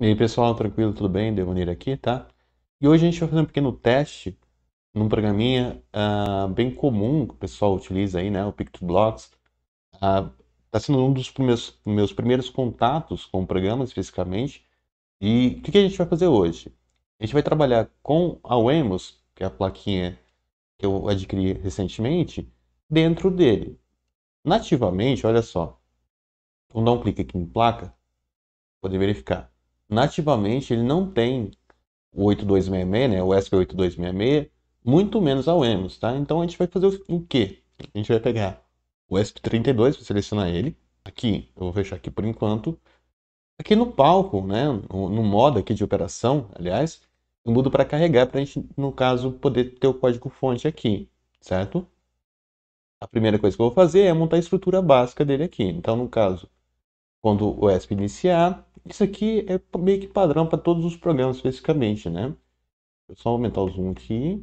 E aí, pessoal, tranquilo, tudo bem? Devonir aqui, tá? E hoje a gente vai fazer um pequeno teste num programinha uh, bem comum que o pessoal utiliza aí, né? O PictoBlocks. Está ah, sendo um dos primeiros, meus primeiros contatos com o programa, especificamente. E o que, que, a gente vai fazer hoje? A gente vai trabalhar com a Wemos, que é a plaquinha que eu adquiri recentemente, dentro dele. Nativamente, olha só. Vamos dar um clique aqui em placa, poder verificar nativamente ele não tem o 8266, né, o SP8266, muito menos a UEMOS, tá? Então a gente vai fazer o quê? A gente vai pegar o SP32, vou selecionar ele, aqui, eu vou fechar aqui por enquanto. Aqui no palco, né, no, no modo aqui de operação, aliás, eu mudo para carregar para a gente, no caso, poder ter o código fonte aqui, certo? A primeira coisa que eu vou fazer é montar a estrutura básica dele aqui. Então, no caso, quando o ESP iniciar, isso aqui é meio que padrão para todos os programas, basicamente, né? Eu só aumentar o zoom aqui.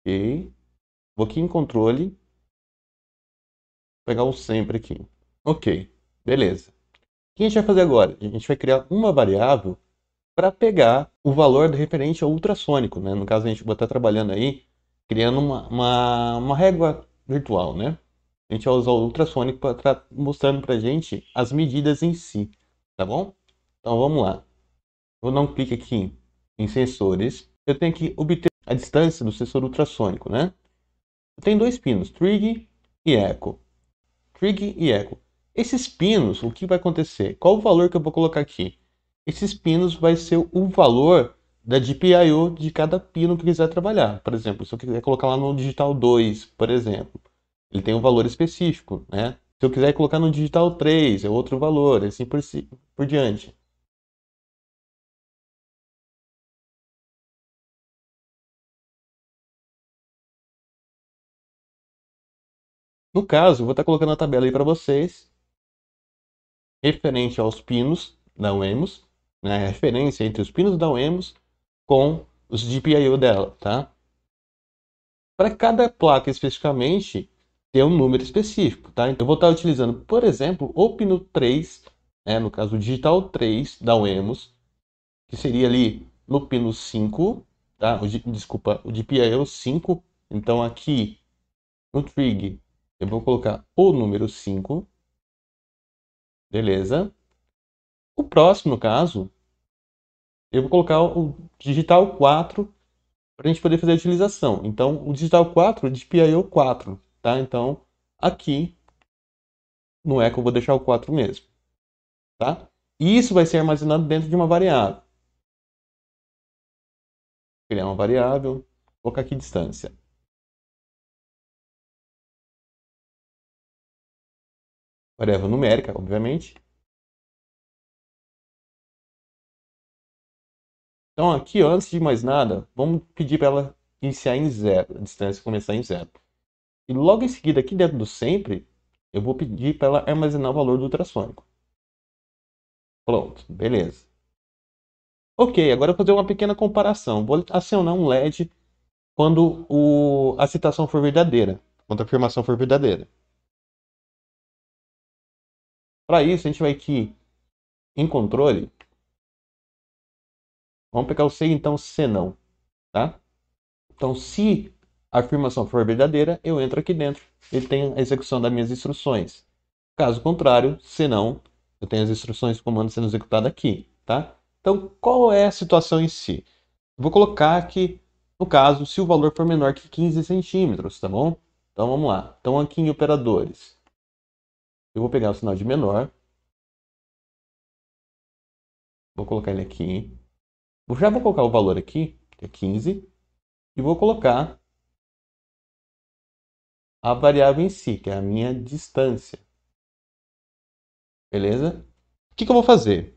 Ok. Vou aqui em controle. Vou pegar o sempre aqui. Ok, beleza. O que a gente vai fazer agora? A gente vai criar uma variável para pegar o valor referente ao ultrassônico, né? No caso, a gente vai tá estar trabalhando aí, criando uma, uma, uma régua virtual, né? A gente vai usar o ultrassônico para mostrando para gente as medidas em si, tá bom? Então vamos lá. Vou dar um clique aqui em sensores. Eu tenho que obter a distância do sensor ultrassônico, né? Tem dois pinos, trig e echo. Trig e echo. Esses pinos, o que vai acontecer? Qual o valor que eu vou colocar aqui? Esses pinos vai ser o valor da GPIO de cada pino que quiser trabalhar. Por exemplo, se eu quiser colocar lá no digital 2, por exemplo. Ele tem um valor específico, né? Se eu quiser colocar no digital 3, é outro valor, assim por, si, por diante. No caso, vou estar colocando a tabela aí para vocês, referente aos pinos da UEMOS, né? a referência entre os pinos da UEMOS com os GPIO dela, tá? Para cada placa especificamente, ter um número específico, tá? Então, eu vou estar utilizando, por exemplo, o pino 3, né, no caso, o digital 3 da UEMOS, que seria ali no pino 5, tá? O, desculpa, o de PIL 5. Então, aqui no trig, eu vou colocar o número 5. Beleza? O próximo, caso, eu vou colocar o digital 4 para a gente poder fazer a utilização. Então, o digital 4 de PIO 4, tá? Então, aqui no é eco eu vou deixar o 4 mesmo, tá? E isso vai ser armazenado dentro de uma variável. Criar é uma variável, colocar aqui distância. Variável numérica, obviamente. Então aqui, antes de mais nada, vamos pedir para ela iniciar em zero, a distância começar em zero. E logo em seguida, aqui dentro do sempre, eu vou pedir para ela armazenar o valor do ultrassônico. Pronto, beleza. Ok, agora eu vou fazer uma pequena comparação. Vou acionar um LED quando o, a citação for verdadeira, quando a afirmação for verdadeira. Para isso, a gente vai aqui em controle. Vamos pegar o C então, se não, tá? Então, se a afirmação for verdadeira, eu entro aqui dentro. Ele tem a execução das minhas instruções. Caso contrário, senão, eu tenho as instruções do comando sendo executada aqui, tá? Então, qual é a situação em si? Vou colocar que, no caso, se o valor for menor que 15 centímetros, tá bom? Então, vamos lá. Então, aqui em operadores, eu vou pegar o sinal de menor. Vou colocar ele aqui. Eu já vou colocar o valor aqui, que é 15. E vou colocar a variável em si, que é a minha distância. Beleza? O que, que eu vou fazer?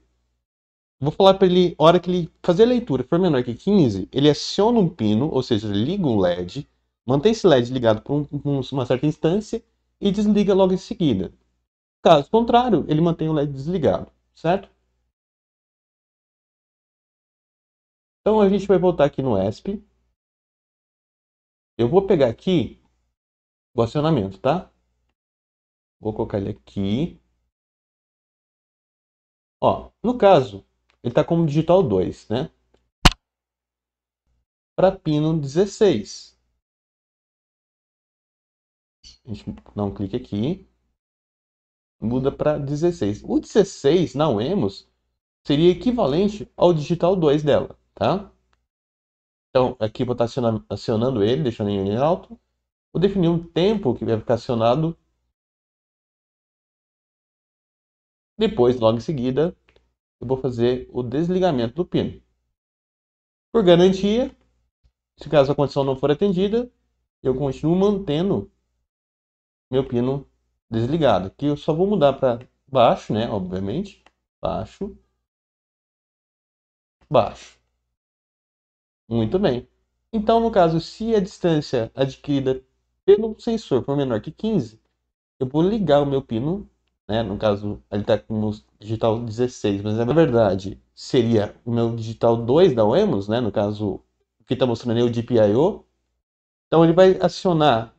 Vou falar para ele, hora que ele fazer a leitura for menor que 15, ele aciona um pino, ou seja, liga um LED, mantém esse LED ligado por um, uma certa instância e desliga logo em seguida. Caso contrário, ele mantém o LED desligado, certo? Então a gente vai voltar aqui no ESP. Eu vou pegar aqui do acionamento, tá? Vou colocar ele aqui. Ó, no caso, ele está como digital 2, né? Para pino 16. A gente dá um clique aqui. Muda para 16. O 16 na UEMOS seria equivalente ao digital 2 dela, tá? Então, aqui vou estar tá acionando ele, deixando ele em alto. Vou definir um tempo que vai ficar acionado. Depois, logo em seguida, eu vou fazer o desligamento do pino. Por garantia, se caso a condição não for atendida, eu continuo mantendo meu pino desligado. Que eu só vou mudar para baixo, né? Obviamente. Baixo. Baixo. Muito bem. Então, no caso, se a distância adquirida pelo sensor for menor que 15, eu vou ligar o meu pino, né? No caso, ele está com o digital 16, mas na verdade seria o meu digital 2 da oemus né? No caso, o que está mostrando é o DPIO. Então ele vai acionar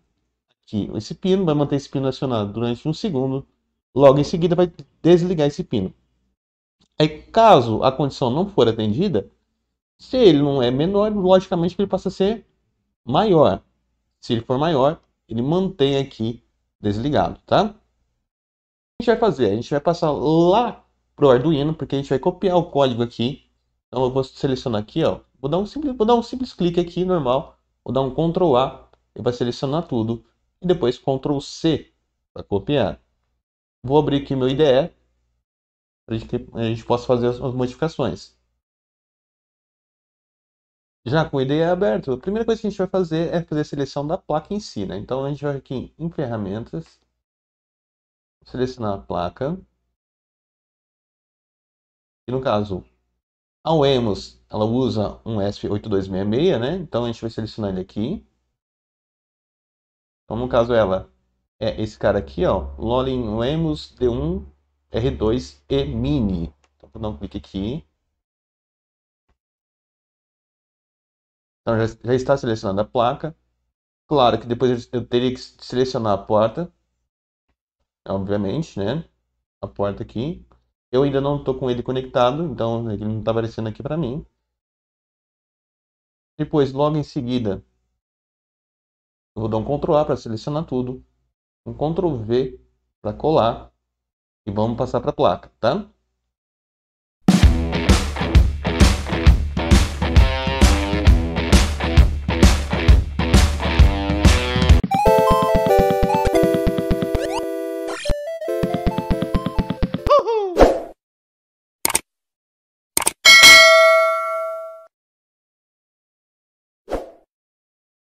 aqui esse pino, vai manter esse pino acionado durante um segundo. Logo em seguida vai desligar esse pino. Aí, caso a condição não for atendida, se ele não é menor, logicamente ele passa a ser maior. Se ele for maior, ele mantém aqui desligado, tá? O que a gente vai fazer? A gente vai passar lá pro Arduino, porque a gente vai copiar o código aqui. Então eu vou selecionar aqui, ó. Vou dar um simples, vou dar um simples clique aqui, normal. Vou dar um Ctrl A, ele vai selecionar tudo. E depois Ctrl C para copiar. Vou abrir aqui meu IDE, para que a gente possa fazer as modificações. Já com o IDE aberto, a primeira coisa que a gente vai fazer é fazer a seleção da placa em si, né? Então a gente vai aqui em ferramentas, selecionar a placa. E no caso, a UEMOS, ela usa um ESP8266, né? Então a gente vai selecionar ele aqui. Então no caso ela é esse cara aqui, ó, Lolin UEMOS D1 R2 E Mini. Então vou dar um clique aqui. Então já, já está selecionada a placa. Claro que depois eu teria que selecionar a porta. Obviamente, né? A porta aqui. Eu ainda não estou com ele conectado, então ele não está aparecendo aqui para mim. Depois, logo em seguida, eu vou dar um Ctrl A para selecionar tudo, um Ctrl V para colar e vamos passar para a placa, tá?